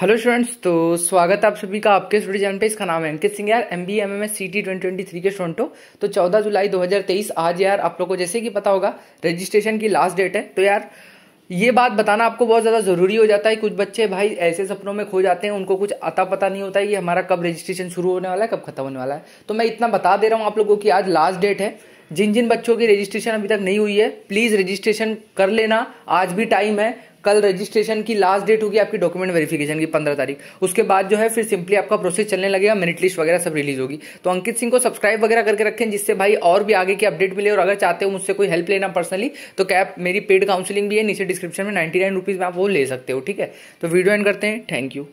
hello students तो स्वागत है आप सभी का आपके स्टूडियो जैन पे इसका नाम है अंकित सिंह यार M B M M S C T twenty twenty three के स्टूडेंट हो तो चौदह जुलाई दो हज़ार तेईस आज यार आप लोगों को जैसे कि पता होगा रजिस्ट्रेशन की लास्ट डेट है तो यार ये बात बताना आपको बहुत ज़्यादा ज़रूरी हो जाता है कुछ बच्चे भाई ऐसे सपनों में खो जाते हैं उनको कुछ अता पता नहीं होता है कि हमारा कब रजिस्ट्रेशन शुरू होने वाला है कब खत्म होने वाला है तो मैं इतना बता दे रहा हूँ आप लोगों की आज लास्ट डेट है जिन जिन बच्चों की रजिस्ट्रेशन अभी तक नहीं हुई है प्लीज़ रजिस्ट्रेशन कर लेना आज भी टाइम है कल रजिस्ट्रेशन की लास्ट डेट होगी आपकी डॉक्यूमेंट वेरिफिकेशन की पंद्रह तारीख उसके बाद जो है फिर सिंपली आपका प्रोसेस चलने लगेगा मेरिट लिस्ट वगैरह सब रिलीज होगी तो अंकित सिंह को सब्सक्राइब वगैरह करके रखें जिससे भाई और भी आगे की अपडेट मिले और अगर चाहते हो मुझसे कोई हेल्प लेना पर्सनली तो कैप मेरी पेड काउंसिलिंग भी है नीचे डिस्क्रिप्शन में नाइन्टी नाइन रुपीज़ में आप वो ले सकते हो ठीक है तो वीडियो एंड करते हैं थैंक यू